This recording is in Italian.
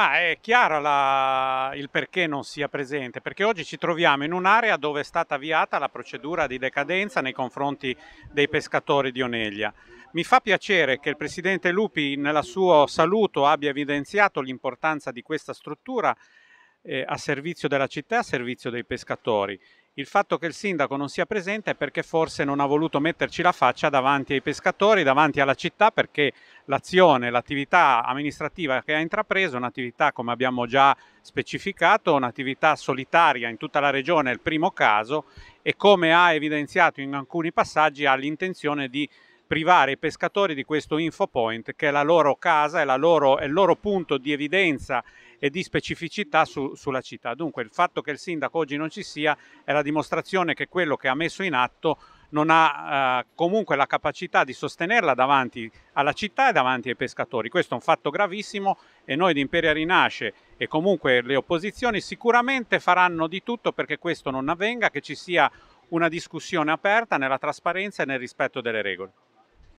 Ma è chiaro la... il perché non sia presente, perché oggi ci troviamo in un'area dove è stata avviata la procedura di decadenza nei confronti dei pescatori di Oneglia. Mi fa piacere che il Presidente Lupi nel suo saluto abbia evidenziato l'importanza di questa struttura eh, a servizio della città e a servizio dei pescatori. Il fatto che il sindaco non sia presente è perché forse non ha voluto metterci la faccia davanti ai pescatori, davanti alla città, perché l'azione, l'attività amministrativa che ha intrapreso, un'attività come abbiamo già specificato, un'attività solitaria in tutta la regione, è il primo caso, e come ha evidenziato in alcuni passaggi ha l'intenzione di privare i pescatori di questo infopoint che è la loro casa, è, la loro, è il loro punto di evidenza e di specificità su, sulla città. Dunque il fatto che il sindaco oggi non ci sia è la dimostrazione che quello che ha messo in atto non ha eh, comunque la capacità di sostenerla davanti alla città e davanti ai pescatori. Questo è un fatto gravissimo e noi di Imperia Rinasce e comunque le opposizioni sicuramente faranno di tutto perché questo non avvenga, che ci sia una discussione aperta nella trasparenza e nel rispetto delle regole.